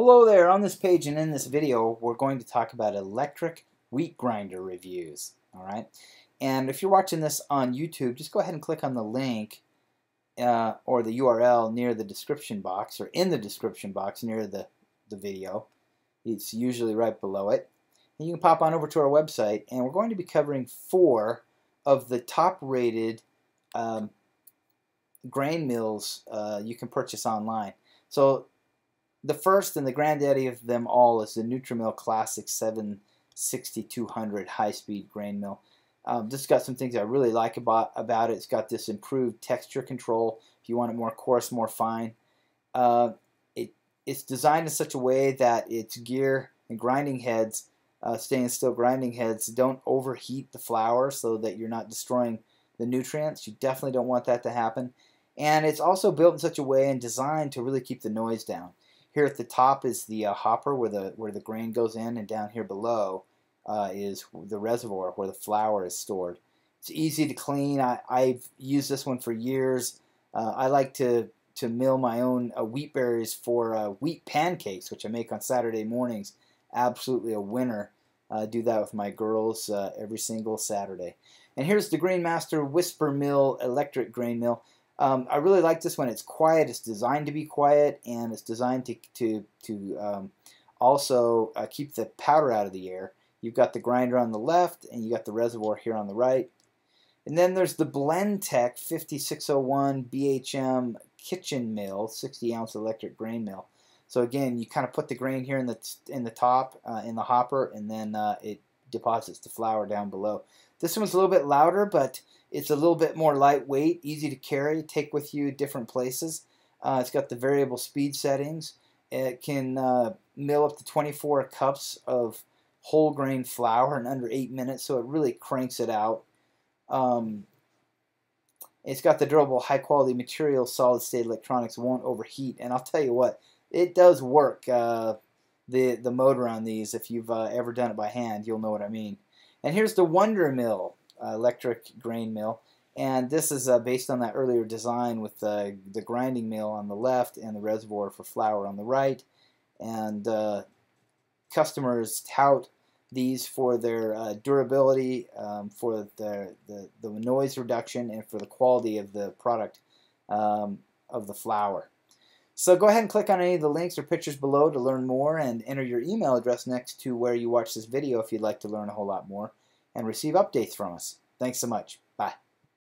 Hello there, on this page and in this video we're going to talk about electric wheat grinder reviews, alright? And if you're watching this on YouTube, just go ahead and click on the link uh, or the URL near the description box or in the description box near the, the video. It's usually right below it. And you can pop on over to our website and we're going to be covering four of the top rated um, grain mills uh, you can purchase online. So the first and the granddaddy of them all is the Nutrimill Classic 76200 high-speed grain mill. Um, this has got some things I really like about, about it. It's got this improved texture control if you want it more coarse, more fine. Uh, it, it's designed in such a way that its gear and grinding heads, uh, stainless steel grinding heads, don't overheat the flour so that you're not destroying the nutrients. You definitely don't want that to happen. And it's also built in such a way and designed to really keep the noise down. Here at the top is the uh, hopper where the where the grain goes in, and down here below uh, is the reservoir where the flour is stored. It's easy to clean. I, have used this one for years. Uh, I like to to mill my own uh, wheat berries for uh, wheat pancakes, which I make on Saturday mornings. Absolutely a winner. Uh, do that with my girls uh, every single Saturday. And here's the Grain Master Whisper Mill electric grain mill. Um, I really like this one. It's quiet. It's designed to be quiet, and it's designed to to to um, also uh, keep the powder out of the air. You've got the grinder on the left, and you got the reservoir here on the right. And then there's the Blendtec 5601 BHM kitchen mill, 60 ounce electric grain mill. So again, you kind of put the grain here in the in the top uh, in the hopper, and then uh, it deposits the flour down below. This one's a little bit louder, but it's a little bit more lightweight, easy to carry, take with you different places. Uh, it's got the variable speed settings. It can uh, mill up to 24 cups of whole grain flour in under 8 minutes, so it really cranks it out. Um, it's got the durable, high quality material, solid state electronics won't overheat. And I'll tell you what, it does work. Uh, the, the motor on these. If you've uh, ever done it by hand, you'll know what I mean. And here's the Wonder Mill uh, electric grain mill. And this is uh, based on that earlier design with the, the grinding mill on the left and the reservoir for flour on the right. And uh, customers tout these for their uh, durability, um, for the, the, the, noise reduction, and for the quality of the product um, of the flour. So go ahead and click on any of the links or pictures below to learn more and enter your email address next to where you watch this video if you'd like to learn a whole lot more and receive updates from us. Thanks so much. Bye.